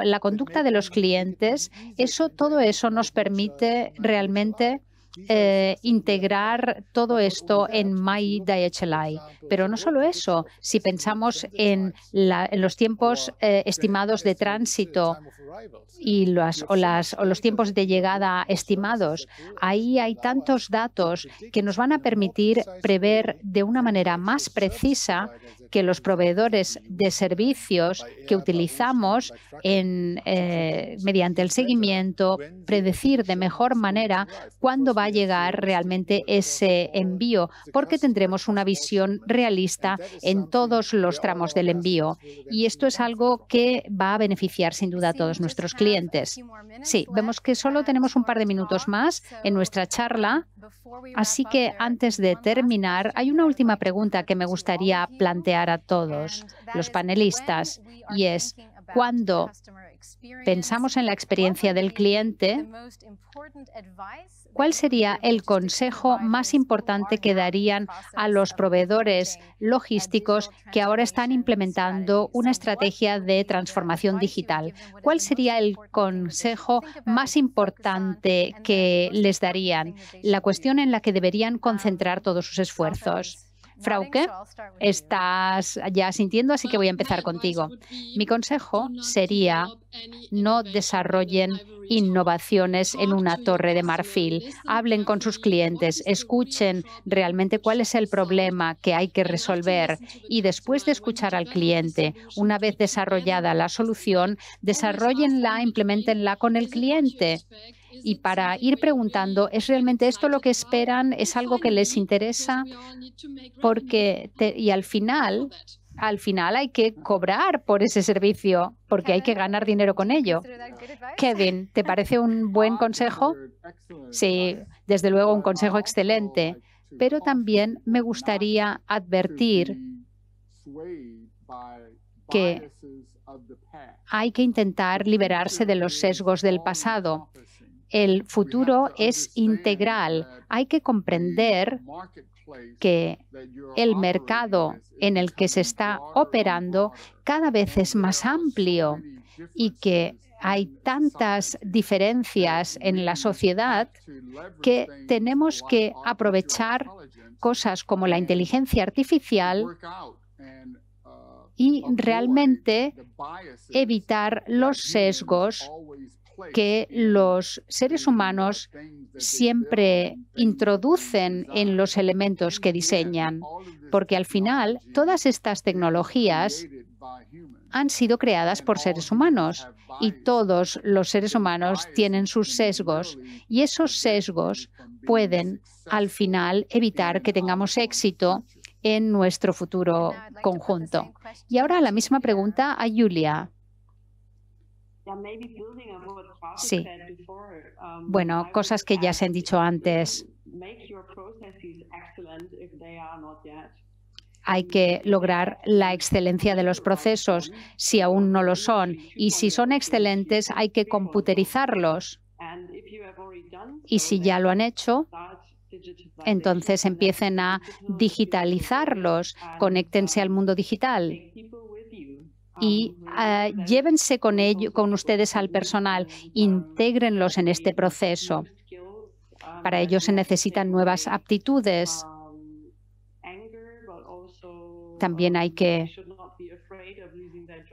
la conducta de los clientes. Eso, todo eso nos permite realmente eh, integrar todo esto en My DHLI. Pero no solo eso, si pensamos en, los tiempos eh, estimados de tránsito y o, los tiempos de llegada estimados, ahí hay tantos datos que nos van a permitir prever de una manera más precisa que los proveedores de servicios que utilizamos eh, mediante el seguimiento, predecir de mejor manera cuándo va a llegar realmente ese envío, porque tendremos una visión realista en todos los tramos del envío. Y esto es algo que va a beneficiar sin duda a todos nuestros clientes. Sí, vemos que solo tenemos un par de minutos más en nuestra charla, así que antes de terminar, hay una última pregunta que me gustaría plantear a todos los panelistas y es, ¿cuándo pensamos en la experiencia del cliente, ¿cuál sería el consejo más importante que darían a los proveedores logísticos que ahora están implementando una estrategia de transformación digital? ¿Cuál sería el consejo más importante que les darían? La cuestión en la que deberían concentrar todos sus esfuerzos. Frauke, estás ya sintiendo, así que voy a empezar contigo. Mi consejo sería no desarrollen innovaciones en una torre de marfil. Hablen con sus clientes, escuchen realmente cuál es el problema que hay que resolver y después de escuchar al cliente, una vez desarrollada la solución, desarrollenla, implementenla con el cliente y para ir preguntando, ¿es realmente esto lo que esperan? ¿Es algo que les interesa? Porque y al final, al final hay que cobrar por ese servicio porque hay que ganar dinero con ello. Kevin, ¿te parece un buen consejo? Sí, desde luego un consejo excelente, pero también me gustaría advertir que hay que intentar liberarse de los sesgos del pasado. El futuro es integral. Hay que comprender que el mercado en el que se está operando cada vez es más amplio y que hay tantas diferencias en la sociedad que tenemos que aprovechar cosas como la inteligencia artificial uh, y realmente evitar los sesgos que los seres humanos siempre introducen en los elementos que diseñan, porque al final todas estas tecnologías han sido creadas por seres humanos y todos los seres humanos tienen sus sesgos y esos sesgos pueden al final evitar que tengamos éxito en nuestro futuro conjunto. Y ahora la misma pregunta a Julia. Sí. Um, bueno, cosas que ya se han dicho antes. Hay que lograr la excelencia de los procesos si aún no lo son. Y si son excelentes, hay que computerizarlos. Y si ya lo han hecho, entonces empiecen a digitalizarlos, conéctense um, al mundo digital y ah, llévense con, con ustedes al personal, intégrenlos en este proceso. Para ello se necesitan nuevas aptitudes. También hay que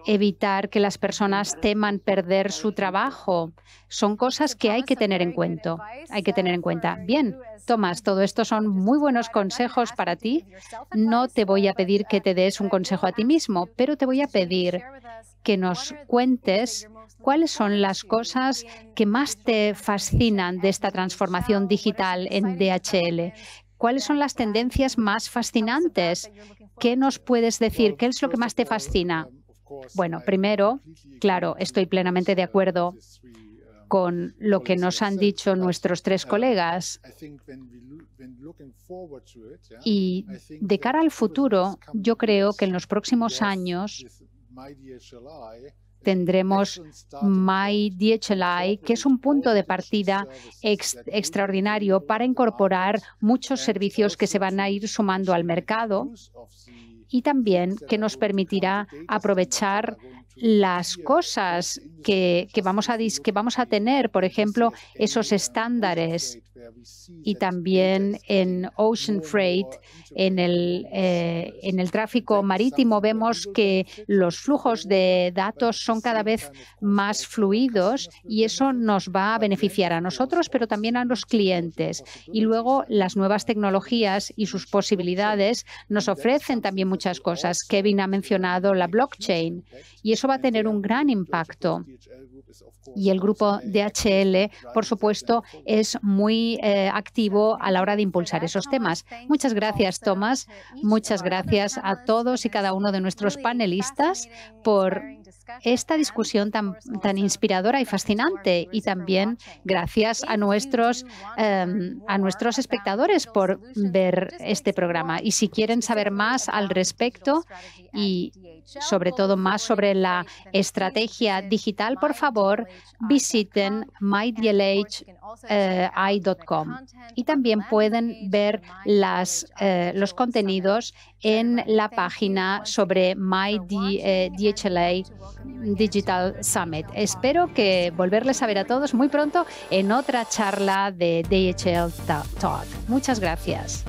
evitar que las personas teman perder su trabajo. Son cosas que hay que tener en cuenta. Hay que tener en cuenta. Bien, Tomás, todo esto son muy buenos consejos para ti. No te voy a pedir que te des un consejo a ti mismo, pero te voy a pedir que nos cuentes cuáles son las cosas que más te fascinan de esta transformación digital en DHL. ¿Cuáles son las tendencias más fascinantes ¿Qué nos puedes decir? ¿Qué es lo que más te fascina? Bueno, primero, claro, estoy plenamente de acuerdo con lo que nos han dicho nuestros tres colegas. Y de cara al futuro, yo creo que en los próximos años tendremos Mai que es un punto de partida extraordinario para incorporar muchos servicios que se van a ir sumando al mercado y también que nos permitirá aprovechar las cosas que, vamos a que vamos a tener, por ejemplo, esos estándares y también en ocean freight, en el, eh, en el tráfico marítimo, vemos que los flujos de datos son cada vez más fluidos y eso nos va a beneficiar a nosotros, pero también a los clientes. Y luego las nuevas tecnologías y sus posibilidades nos ofrecen también muchas cosas. Kevin ha mencionado la blockchain y eso va a tener un gran impacto. Y el grupo DHL, por supuesto, es muy eh, activo a la hora de impulsar esos temas. Muchas gracias, Tomás. Muchas gracias a todos y cada uno de nuestros panelistas por esta discusión tan, tan inspiradora y fascinante y también gracias a nuestros, em, a nuestros espectadores por ver este programa. Y si quieren saber más al respecto y sobre todo más sobre la estrategia digital, por favor, visiten mydlhi.com. Eh, y también pueden ver las, eh, los contenidos en la página sobre mydhla.com. Eh, Digital Summit. Espero que volverles a ver a todos muy pronto en otra charla de DHL Talk. Muchas gracias.